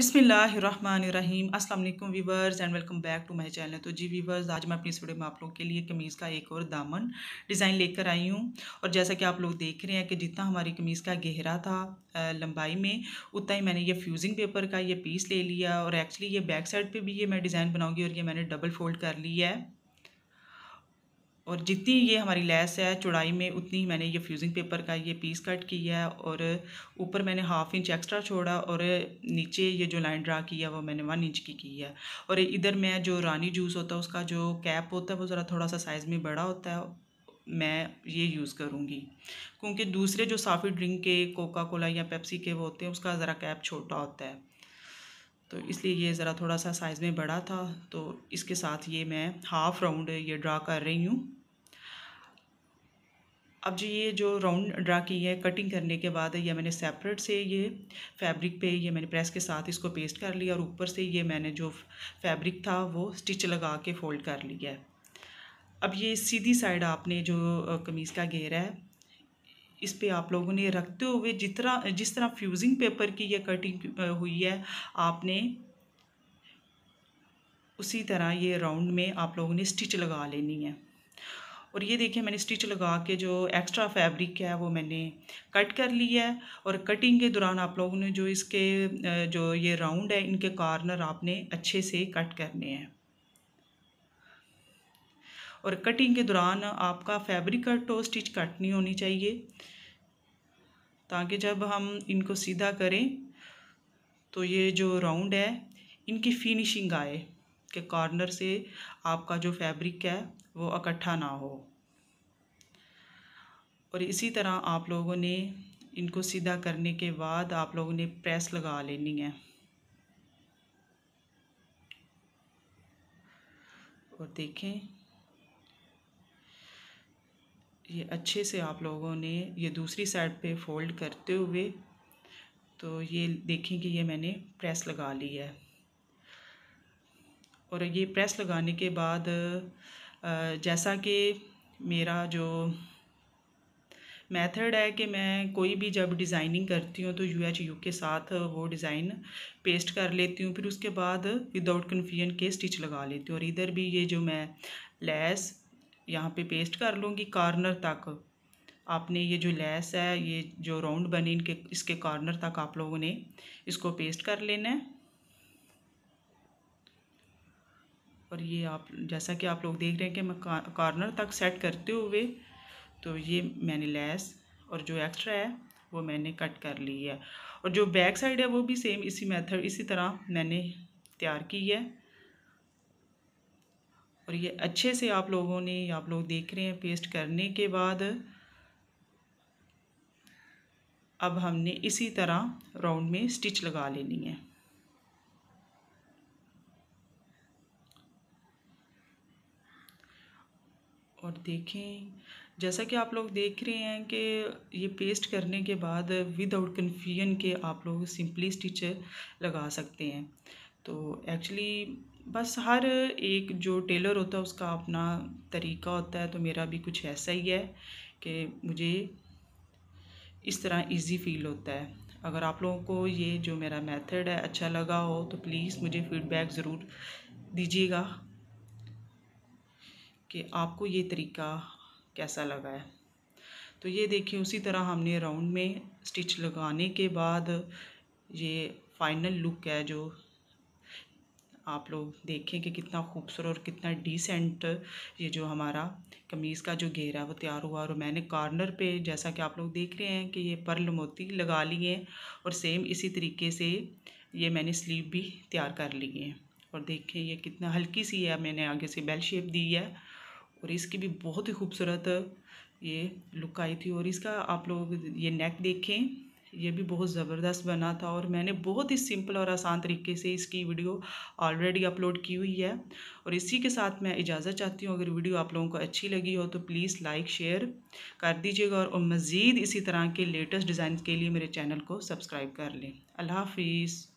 बिसमीम असलम viewers and welcome back to my channel तो जी वीवर्स आज मैं अपनी इस वीडियो में आप लोगों के लिए कमीज़ का एक और दामन डिज़ाइन लेकर आई हूँ और जैसा कि आप लोग देख रहे हैं कि जितना हमारी कमीज़ का गहरा था लंबाई में उतना ही मैंने ये फ्यूज़िंग पेपर का ये पीस ले लिया और एक्चुअली ये बैक साइड पर भी ये मैं डिज़ाइन बनाऊँगी और ये मैंने डबल फोल्ड कर लिया है और जितनी ये हमारी लेस है चौड़ाई में उतनी ही मैंने ये फ्यूज़िंग पेपर का ये पीस कट किया है और ऊपर मैंने हाफ इंच एक्स्ट्रा छोड़ा और नीचे ये जो लाइन ड्रा की है वो मैंने वन इंच की की है और इधर मैं जो रानी जूस होता है उसका जो कैप होता है वो ज़रा थोड़ा सा साइज़ में बड़ा होता है मैं ये यूज़ करूँगी क्योंकि दूसरे जो साफ़ी ड्रिंक के कोका कोला या पेप्सी के वो होते हैं उसका ज़रा कैप छोटा होता है तो इसलिए ये ज़रा थोड़ा सा साइज़ में बड़ा था तो इसके साथ ये मैं हाफ़ राउंड ये ड्रा कर रही हूँ अब जो ये जो राउंड ड्रा की है कटिंग करने के बाद ये मैंने सेपरेट से ये फैब्रिक पे ये मैंने प्रेस के साथ इसको पेस्ट कर लिया और ऊपर से ये मैंने जो फैब्रिक था वो स्टिच लगा के फ़ोल्ड कर लिया है अब ये सीधी साइड आपने जो कमीज़ का घेरा है इस पे आप लोगों ने रखते हुए जितना जिस तरह फ्यूजिंग पेपर की यह कटिंग हुई है आपने उसी तरह ये राउंड में आप लोगों ने स्टिच लगा लेनी है और ये देखिए मैंने स्टिच लगा के जो एक्स्ट्रा फैब्रिक है वो मैंने कट कर लिया है और कटिंग के दौरान आप लोगों ने जो इसके जो ये राउंड है इनके कॉर्नर आपने अच्छे से कट करने हैं और कटिंग के दौरान आपका फैब्रिक कट तो स्टिच कट नहीं होनी चाहिए ताकि जब हम इनको सीधा करें तो ये जो राउंड है इनकी फिनिशिंग आए के कॉर्नर से आपका जो फैब्रिक है वो इकट्ठा ना हो और इसी तरह आप लोगों ने इनको सीधा करने के बाद आप लोगों ने प्रेस लगा लेनी है और देखें ये अच्छे से आप लोगों ने ये दूसरी साइड पे फोल्ड करते हुए तो ये देखें कि ये मैंने प्रेस लगा ली है और ये प्रेस लगाने के बाद जैसा कि मेरा जो मेथड है कि मैं कोई भी जब डिज़ाइनिंग करती हूँ तो यू एच यू के साथ वो डिज़ाइन पेस्ट कर लेती हूँ फिर उसके बाद विदाउट कन्फ्यूजन के स्टिच लगा लेती हूँ और इधर भी ये जो मैं लैस यहाँ पे पेस्ट कर लूँगी कॉर्नर तक आपने ये जो लैस है ये जो राउंड बने इनके इसके कॉर्नर तक आप लोगों ने इसको पेस्ट कर लेना है और ये आप जैसा कि आप लोग देख रहे हैं कि मैं कॉर्नर तक सेट करते हुए तो ये मैंने लेस और जो एक्स्ट्रा है वो मैंने कट कर ली है और जो बैक साइड है वो भी सेम इसी मेथड इसी तरह मैंने तैयार की है और ये अच्छे से आप लोगों ने आप लोग देख रहे हैं पेस्ट करने के बाद अब हमने इसी तरह राउंड में स्टिच लगा लेनी है और देखें जैसा कि आप लोग देख रहे हैं कि ये पेस्ट करने के बाद विदाउट कन्फ्यूजन के आप लोग सिंपली स्टिच लगा सकते हैं तो एक्चुअली बस हर एक जो टेलर होता है उसका अपना तरीका होता है तो मेरा भी कुछ ऐसा ही है कि मुझे इस तरह इजी फील होता है अगर आप लोगों को ये जो मेरा मेथड है अच्छा लगा हो तो प्लीज़ मुझे फीडबैक ज़रूर दीजिएगा कि आपको ये तरीका कैसा लगा है तो ये देखिए उसी तरह हमने राउंड में स्टिच लगाने के बाद ये फाइनल लुक है जो आप लोग देखें कि कितना खूबसूरत और कितना डिसेंट ये जो हमारा कमीज़ का जो घेरा है वो तैयार हुआ और मैंने कॉर्नर पे जैसा कि आप लोग देख रहे हैं कि ये पर्ल मोती लगा ली है और सेम इसी तरीके से ये मैंने स्लीव भी तैयार कर लिए हैं और देखें ये कितना हल्की सी है मैंने आगे से बेल शेप दी है और इसकी भी बहुत ही खूबसूरत ये लुक आई थी और इसका आप लोग ये नेक देखें ये भी बहुत ज़बरदस्त बना था और मैंने बहुत ही सिंपल और आसान तरीके से इसकी वीडियो ऑलरेडी अपलोड की हुई है और इसी के साथ मैं इजाज़त चाहती हूँ अगर वीडियो आप लोगों को अच्छी लगी हो तो प्लीज़ लाइक शेयर कर दीजिएगा और, और मज़ीद इसी तरह के लेटेस्ट डिज़ाइन के लिए मेरे चैनल को सब्सक्राइब कर लें अल्लाह हाफिज़